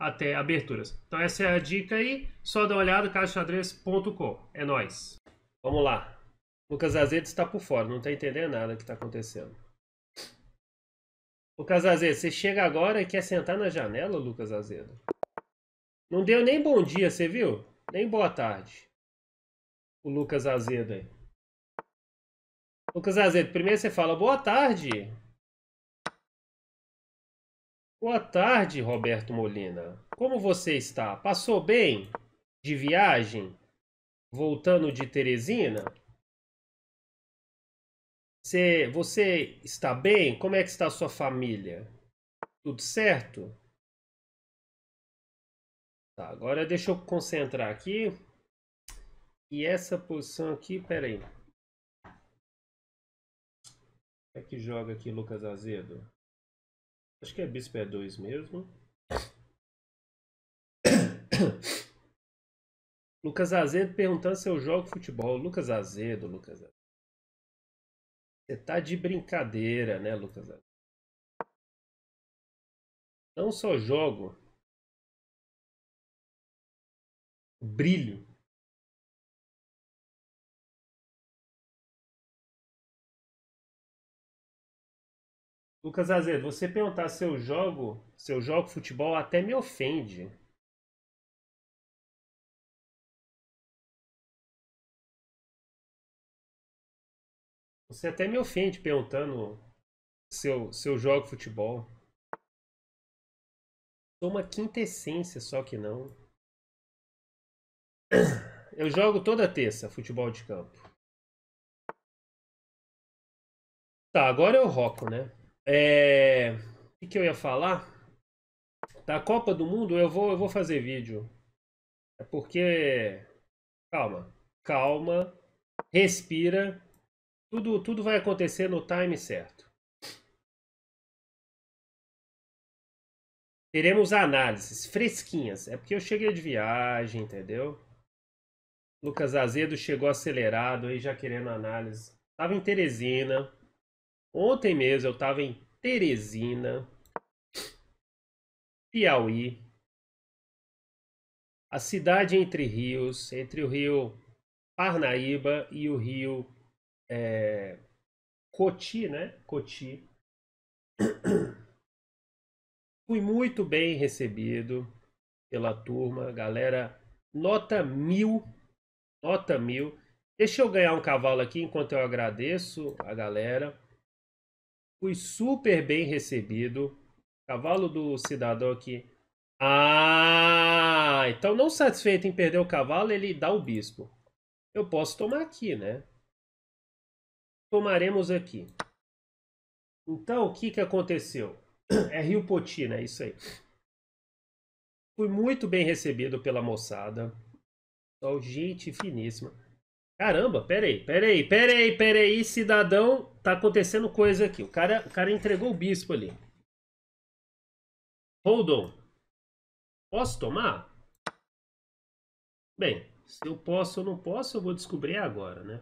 até aberturas. Então essa é a dica aí, só dá uma olhada, caixadrez.com. É nós. Vamos lá. Lucas Azevedo está por fora, não está entendendo nada que está acontecendo. Lucas Azevedo, você chega agora e quer sentar na janela, Lucas Azevedo? Não deu nem bom dia, você viu? Nem boa tarde. O Lucas Azevedo aí. Lucas Azevedo, primeiro você fala boa tarde. Boa tarde, Roberto Molina. Como você está? Passou bem? De viagem? Voltando de Teresina? Você, você está bem? Como é que está a sua família? Tudo certo? Tá, agora deixa eu concentrar aqui. E essa posição aqui, peraí. Como é que joga aqui, Lucas Azedo? Acho que é bispo E2 é mesmo. Lucas Azedo perguntando se eu jogo futebol. Lucas Azedo, Lucas Azedo. Você tá de brincadeira, né, Lucas Azedo? Não só jogo. Brilho. Lucas Azevedo, você perguntar se eu jogo, se eu jogo futebol até me ofende. Você até me ofende perguntando se eu, se eu jogo futebol. Sou uma quintessência, só que não. Eu jogo toda terça futebol de campo. Tá, agora eu roco, né? É... O que eu ia falar? Da Copa do Mundo eu vou, eu vou fazer vídeo. É porque. Calma, calma, respira. Tudo, tudo vai acontecer no time certo. Teremos análises fresquinhas. É porque eu cheguei de viagem, entendeu? Lucas Azedo chegou acelerado aí, já querendo análise. Tava em Teresina. Ontem mesmo eu estava em Teresina, Piauí, a cidade entre rios, entre o rio Parnaíba e o rio é, Coti, né? Coti. Fui muito bem recebido pela turma, galera. Nota mil, nota mil. Deixa eu ganhar um cavalo aqui enquanto eu agradeço a galera. Fui super bem recebido. Cavalo do cidadão aqui. Ah, então não satisfeito em perder o cavalo, ele dá o bispo. Eu posso tomar aqui, né? Tomaremos aqui. Então, o que, que aconteceu? É Rio Poti, né? Isso aí. Fui muito bem recebido pela moçada. Só então, gente finíssima. Caramba, peraí, peraí, peraí, peraí, cidadão, tá acontecendo coisa aqui. O cara, o cara entregou o bispo ali. Hold on. Posso tomar? Bem, se eu posso ou não posso, eu vou descobrir agora, né?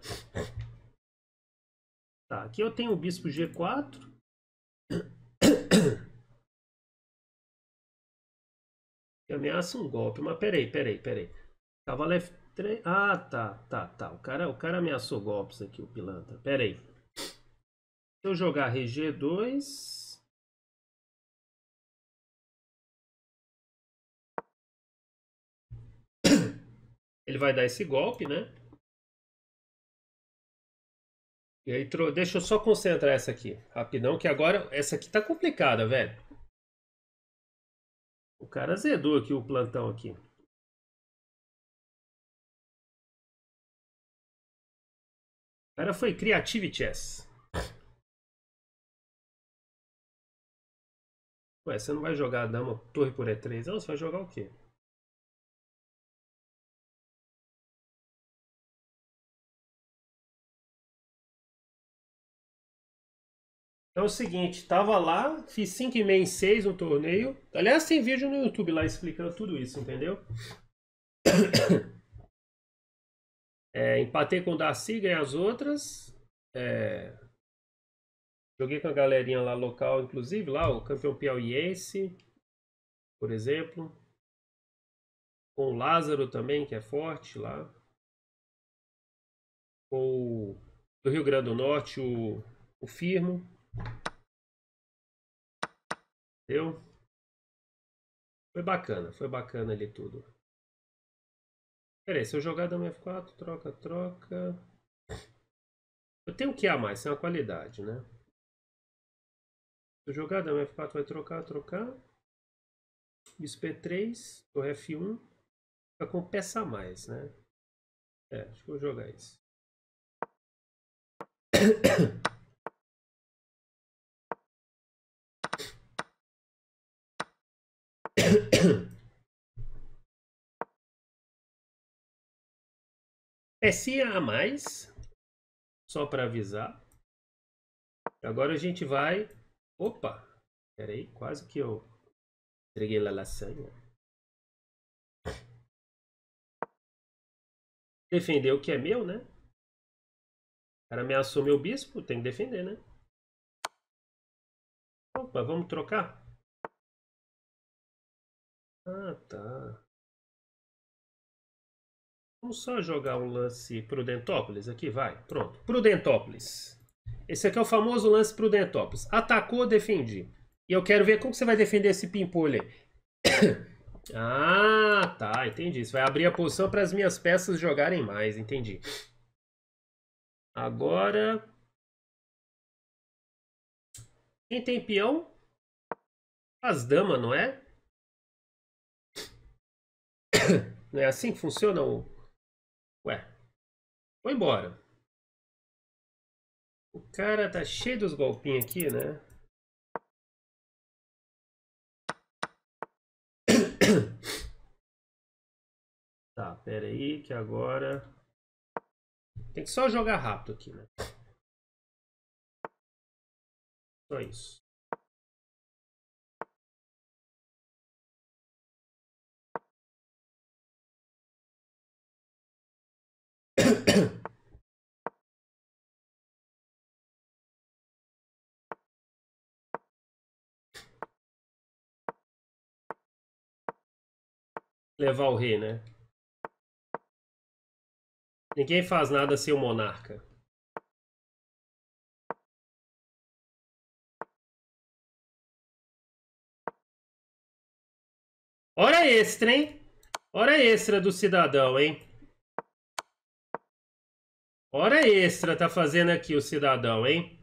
Tá, aqui eu tenho o bispo G4. Que ameaça um golpe. Mas peraí, peraí, peraí. Cavalo f Tre... Ah, tá, tá, tá. O cara, o cara ameaçou golpes aqui, o pilantra. Pera aí. Se eu jogar RG2... Ele vai dar esse golpe, né? E aí, deixa eu só concentrar essa aqui, rapidão, que agora essa aqui tá complicada, velho. O cara zedou aqui o plantão aqui. cara foi Creative Chess. Ué, você não vai jogar a dama torre por E3, não? Você vai jogar o quê? Então é o seguinte, tava lá, fiz 5 e meio em 6 no torneio. Aliás, tem vídeo no YouTube lá explicando tudo isso, entendeu? É, empatei com o Darcy, ganhei as outras. É, joguei com a galerinha lá local, inclusive lá o campeão piauiense, por exemplo. Com o Lázaro também, que é forte lá. Com o do Rio Grande do Norte, o, o Firmo. Entendeu? Foi bacana, foi bacana ali tudo. Peraí, se eu jogar dama F4, troca, troca. Eu tenho que a mais, tem é uma qualidade, né? Se eu jogar dama F4, vai trocar, trocar. Bispo 3 torre F1. Fica com peça a mais, né? É, acho que vou jogar isso. É, se a mais, só para avisar. Agora a gente vai... Opa! Peraí, quase que eu entreguei a lasanha. Defender o que é meu, né? O cara ameaçou meu bispo, tem que defender, né? Opa, vamos trocar? Ah, tá. Vamos só jogar um lance o Dentópolis aqui, vai. Pronto. Prudentópolis, Dentópolis. Esse aqui é o famoso lance o Dentópolis. Atacou, defendi. E eu quero ver como você vai defender esse pimpolho aí. ah, tá. Entendi. Isso vai abrir a posição para as minhas peças jogarem mais. Entendi. Agora... Quem tem peão? As damas, não é? Não é assim que funciona o... Ué, vou embora. O cara tá cheio dos golpinhos aqui, né? Tá, pera aí que agora... Tem que só jogar rápido aqui, né? Só isso. levar o rei, né? Ninguém faz nada sem o monarca. Hora extra, hein? Hora extra do cidadão, hein? Hora extra tá fazendo aqui o cidadão, hein?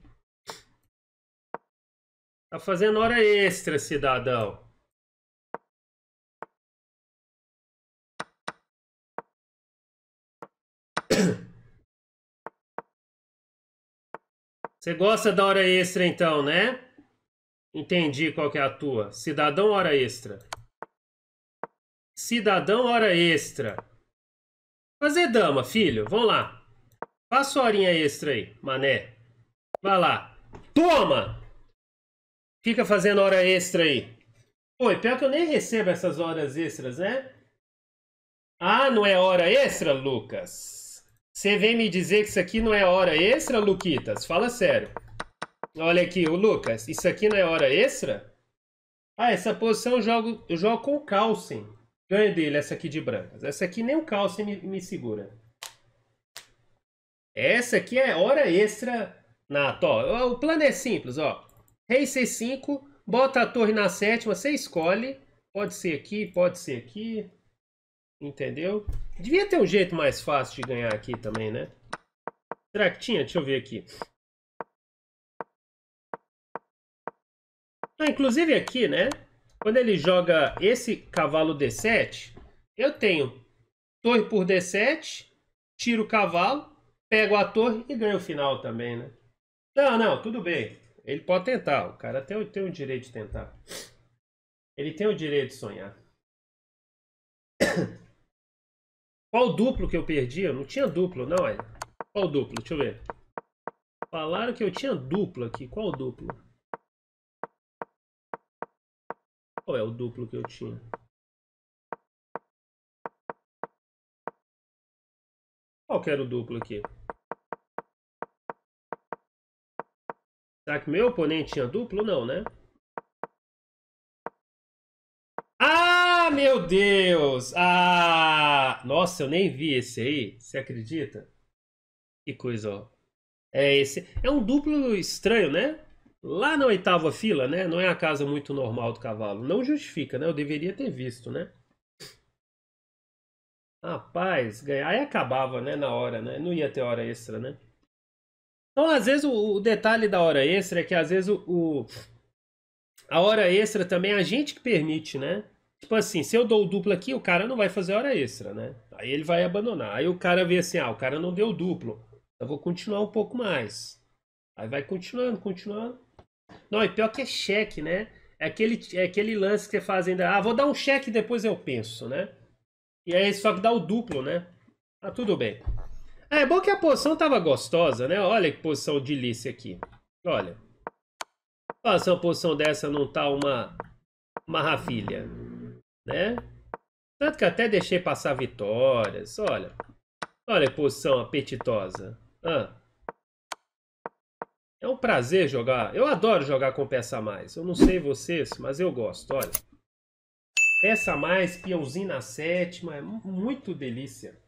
Tá fazendo hora extra, cidadão. Você gosta da hora extra então, né? Entendi qual que é a tua. Cidadão hora extra. Cidadão hora extra. Fazer dama, filho. Vamos lá. Faça horinha extra aí, mané. Vai lá. Toma! Fica fazendo hora extra aí. Oi, pior que eu nem recebo essas horas extras, né? Ah, não é hora extra, Lucas? Você vem me dizer que isso aqui não é hora extra, Luquitas? Fala sério. Olha aqui, o Lucas, isso aqui não é hora extra? Ah, essa posição eu jogo, eu jogo com o Carlsen. Ganho dele, essa aqui de brancas. Essa aqui nem o Carlsen me, me segura. Essa aqui é hora extra nato. Ó, o plano é simples, ó. Rei C5, bota a torre na sétima, você escolhe. Pode ser aqui, pode ser aqui. Entendeu? Devia ter um jeito mais fácil de ganhar aqui também, né? Será que tinha? Deixa eu ver aqui. Ah, inclusive aqui, né? Quando ele joga esse cavalo D7, eu tenho torre por D7, tiro o cavalo, pego a torre e ganho o final também, né? Não, não, tudo bem. Ele pode tentar. O cara tem, tem o direito de tentar. Ele tem o direito de sonhar. Qual o duplo que eu perdi? Eu não tinha duplo, não é? Qual o duplo? Deixa eu ver. Falaram que eu tinha duplo aqui. Qual o duplo? Qual é o duplo que eu tinha? Qual que era o duplo aqui? Será que meu oponente tinha duplo? Não, né? Ah, meu Deus! Ah! Nossa, eu nem vi esse aí. Você acredita? Que coisa, ó. É esse. É um duplo estranho, né? Lá na oitava fila, né? Não é a casa muito normal do cavalo. Não justifica, né? Eu deveria ter visto, né? Rapaz, ganhar. Aí acabava, né? Na hora, né? Não ia ter hora extra, né? Então, às vezes, o, o detalhe da hora extra é que, às vezes, o, o, a hora extra também é a gente que permite, né? Tipo assim, se eu dou o duplo aqui, o cara não vai fazer hora extra, né? Aí ele vai abandonar. Aí o cara vê assim, ah, o cara não deu duplo. Eu vou continuar um pouco mais. Aí vai continuando, continuando. Não, e pior que é cheque, né? É aquele, é aquele lance que você faz ainda. Ah, vou dar um cheque depois eu penso, né? E aí só que dá o duplo, né? Ah, tudo bem. Ah, é bom que a posição tava gostosa, né? Olha que posição delícia aqui. Olha. Olha se uma posição dessa não tá uma, uma né? Tanto que até deixei passar vitórias. Olha, olha a posição apetitosa. Ah. É um prazer jogar. Eu adoro jogar com peça mais. Eu não sei vocês, mas eu gosto. Olha, peça mais, peãozinho na sétima. É muito delícia.